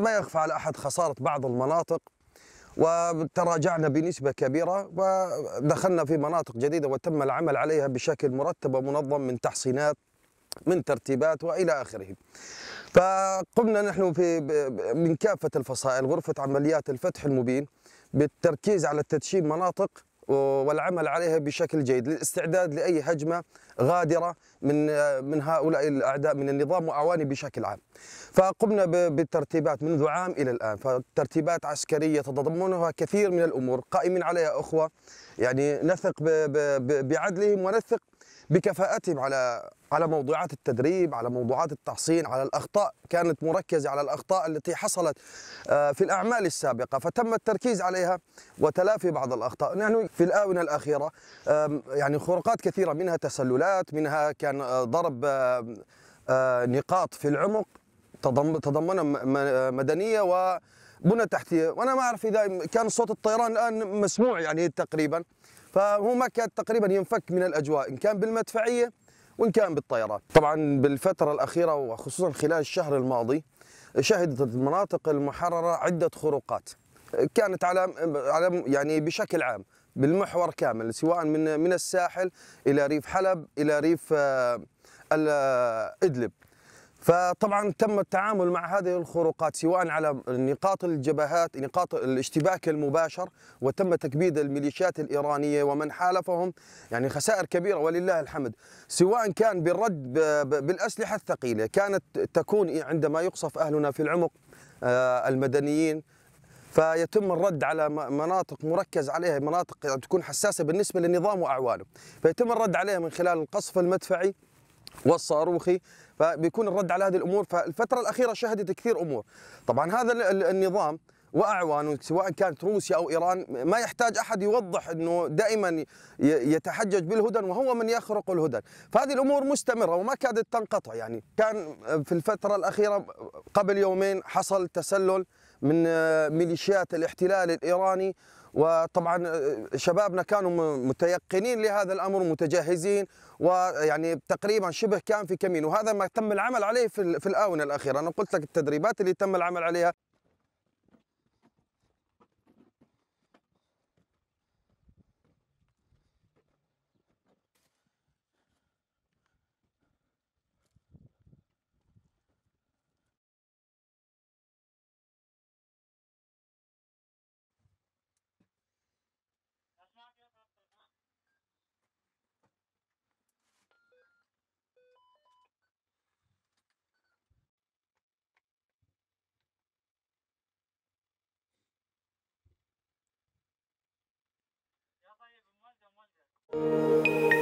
ما يخفى على أحد خسارة بعض المناطق وتراجعنا بنسبة كبيرة ودخلنا في مناطق جديدة وتم العمل عليها بشكل مرتب ومنظم من تحصينات من ترتيبات والى اخره. فقمنا نحن في من كافه الفصائل غرفه عمليات الفتح المبين بالتركيز على تدشين مناطق والعمل عليها بشكل جيد للاستعداد لاي هجمه غادره من من هؤلاء الاعداء من النظام واعوانه بشكل عام. فقمنا بالترتيبات منذ عام الى الان، فترتيبات عسكريه تتضمنها كثير من الامور قائمين عليها اخوه يعني نثق بعدلهم ونثق بكفاءتهم على على موضوعات التدريب على موضوعات التحصين على الأخطاء كانت مركزة على الأخطاء التي حصلت آه، في الأعمال السابقة فتم التركيز عليها وتلافي بعض الأخطاء نحن في الآونة الأخيرة يعني خروقات كثيرة منها تسللات منها كان آه، ضرب آه، نقاط في العمق تضمنها مدنية و بنى تحتيه وانا ما اعرف اذا كان صوت الطيران الان مسموع يعني تقريبا فهو ما كان تقريبا ينفك من الاجواء ان كان بالمدفعيه وإن كان بالطيران طبعا بالفترة الأخيرة وخصوصا خلال الشهر الماضي شهدت المناطق المحررة عدة خروقات كانت على على يعني بشكل عام بالمحور كامل سواء من من الساحل الى ريف حلب الى ريف آه، آه، ادلب فطبعا تم التعامل مع هذه الخروقات سواء على نقاط الجبهات نقاط الاشتباك المباشر وتم تكبيد الميليشيات الإيرانية ومن حالفهم يعني خسائر كبيرة ولله الحمد سواء كان بالرد بالأسلحة الثقيلة كانت تكون عندما يقصف أهلنا في العمق آه، المدنيين فيتم الرد على مناطق مركز عليها مناطق تكون حساسة بالنسبة للنظام وأعوانه فيتم الرد عليها من خلال القصف المدفعي والصاروخي فبيكون الرد على هذه الامور فالفتره الاخيره شهدت كثير امور طبعا هذا النظام واعوان سواء كانت روسيا او ايران ما يحتاج احد يوضح انه دائما يتحجج بالهدن وهو من يخرق الهدن، فهذه الامور مستمره وما كادت تنقطع يعني، كان في الفتره الاخيره قبل يومين حصل تسلل من آه، ميليشيات الاحتلال الايراني وطبعا آه، شبابنا كانوا متيقنين لهذا الامر متجهزين ويعني تقريبا شبه كان في كمين وهذا ما تم العمل عليه في الاونه الاخيره، انا قلت لك التدريبات اللي تم العمل عليها Música